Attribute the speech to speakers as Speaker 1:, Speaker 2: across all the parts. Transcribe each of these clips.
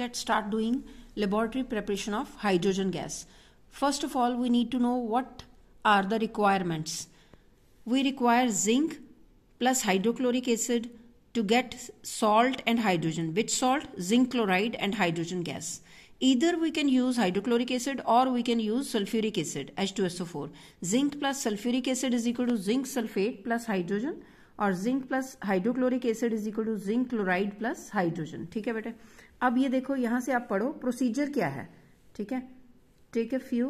Speaker 1: let's start doing laboratory preparation of hydrogen gas. First of all, we need to know what are the requirements. We require zinc plus hydrochloric acid to get salt and hydrogen. Which salt? Zinc chloride and hydrogen gas. Either we can use hydrochloric acid or we can use sulfuric acid H2SO4. Zinc plus sulfuric acid is equal to zinc sulfate plus hydrogen or zinc plus hydrochloric acid is equal to zinc chloride plus hydrogen. ठीक है बेटे अब ये देखो यहां से आप पढ़ो प्रोसीजर क्या है ठीक है take a few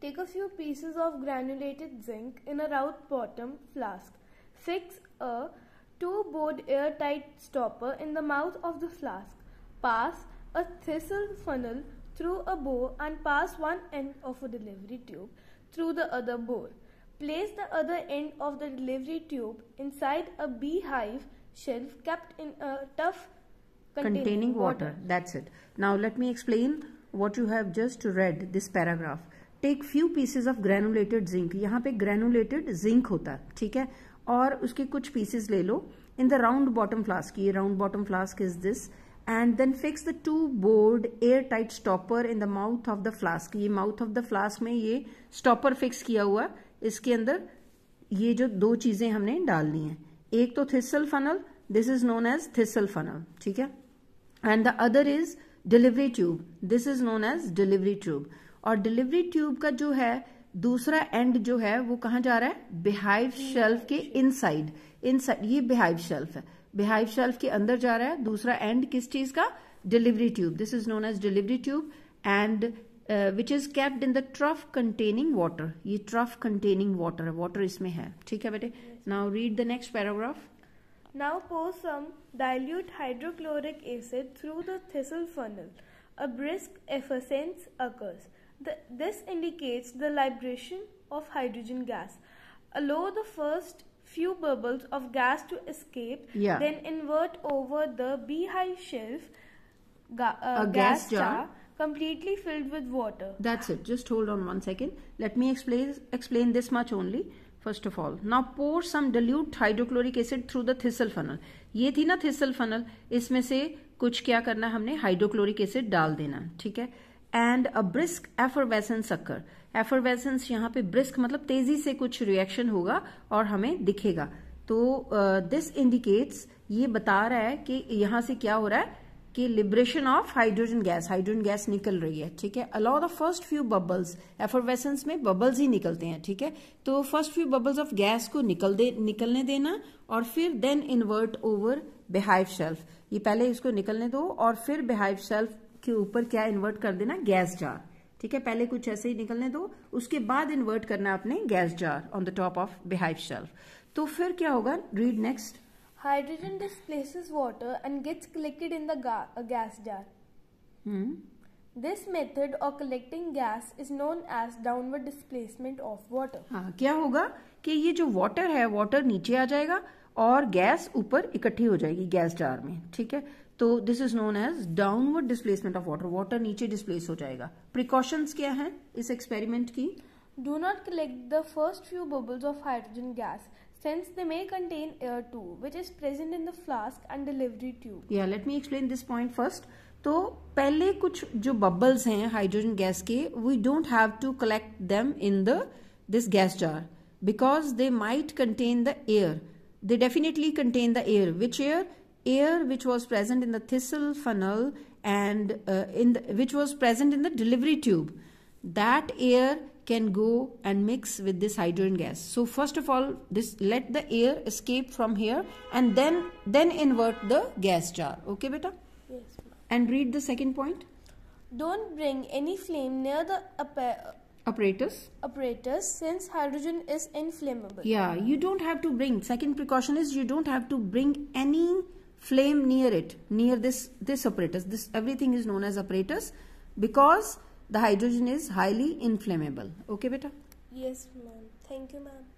Speaker 2: take a few pieces of granulated zinc in a round bottom flask fix a two bored air tight stopper in the mouth of the flask pass a thistle funnel through a bore and pass one end of a delivery tube through the other bore place the other end of the delivery tube inside a beehive shelf kept in a trough containing, containing water. water.
Speaker 1: That's it. Now let me explain what you have just read this paragraph. Take few pieces of granulated zinc यहाँ पे granulated zinc होता है ठीक है और उसके कुछ pieces ले लो in the round bottom flask ये round bottom flask is this and then fix the two bored air tight stopper in the mouth of the flask ये माउथ ऑफ द फ्लास्क में ये स्टॉपर फिक्स किया हुआ इसके अंदर ये जो दो चीजें हमने डालनी है एक तो thistle funnel this is known as thistle funnel ठीक है and the other is delivery tube this is known as delivery tube और delivery tube का जो है दूसरा एंड जो है वो कहाँ जा रहा है बिहाइव शेल्फ के इनसाइड इनसाइड ये बिहाइव शेल्फ है बिहाइव शेल्फ के अंदर जा रहा है दूसरा एंड किस चीज का delivery tube this is known as delivery tube and which is kept in the trough containing water ये ट्रफ कंटेनिंग वाटर वाटर इसमें है ठीक है बेटे now read the next paragraph
Speaker 2: Now pour some dilute hydrochloric acid through the thistle funnel. A brisk effervescence occurs. The, this indicates the liberation of hydrogen gas. Allow the first few bubbles of gas to escape, yeah. then invert over the beehive shelf ga- uh, gas, gas, jar, jar
Speaker 1: completely filled with water. That's it. Just hold on one second. Let me explain explain this much only. First of all now pour some dilute hydrochloric acid through the thistle funnel ये थी ना thistle funnel इसमें से कुछ क्या करना हमने hydrochloric acid डाल देना ठीक है and a brisk effervescence occur effervescence यहां पे ब्रिस्क मतलब तेजी से कुछ रिएक्शन होगा और हमें दिखेगा तो दिस uh, इंडिकेट्स ये बता रहा है कि यहां से क्या हो रहा है कि liberation of hydrogen gas hydrogen gas निकल रही है ठीक है allow the first few bubbles effervescence में बबल्स ही निकलते हैं ठीक है तो first few bubbles of gas को निकल दे निकलने देना और फिर then invert over beehive shelf ये पहले इसको निकलने दो और फिर बेहाइव शेल्फ के ऊपर क्या इन्वर्ट कर देना गैस जार ठीक है पहले कुछ ऐसे ही निकलने दो उसके बाद इन्वर्ट करना आपने gas jar on the top of beehive shelf तो फिर क्या होगा read next
Speaker 2: Hydrogen displaces water and gets collected in the ga gas jar. Hmm. This method of collecting gas is known as downward displacement of water.
Speaker 1: हाँ क्या होगा कि ये जो वाटर है वाटर नीचे आ जाएगा और गैस ऊपर इकट्ठी हो जाएगी गैस जार में ठीक है तो this is known as downward displacement of water water नीचे डिस्प्लेस हो जाएगा प्रिकॉशंस क्या है इस एक्सपेरिमेंट की
Speaker 2: do not collect the first few bubbles of hydrogen gas since they may contain air too which is present in the flask and delivery tube
Speaker 1: yeah let me explain this point first so pehle kuch bubbles hain hydrogen gas ke we don't have to collect them in the this gas jar because they might contain the air they definitely contain the air which air air which was present in the thistle funnel and uh, in which was present in the delivery tube that air can go and mix with this hydrogen gas. So first of all, this let the air escape from here and then then invert the gas jar. Okay, beta? Yes. And read the second point.
Speaker 2: Don't bring any flame near the
Speaker 1: apparatus.
Speaker 2: Apparatus since hydrogen is inflammable. Yeah,
Speaker 1: you don't have to bring. Second precaution is you don't have to bring any flame near it, near this this apparatus. This everything is known as apparatus because the hydrogen is highly inflammable okay beta
Speaker 2: yes ma'am thank you ma'am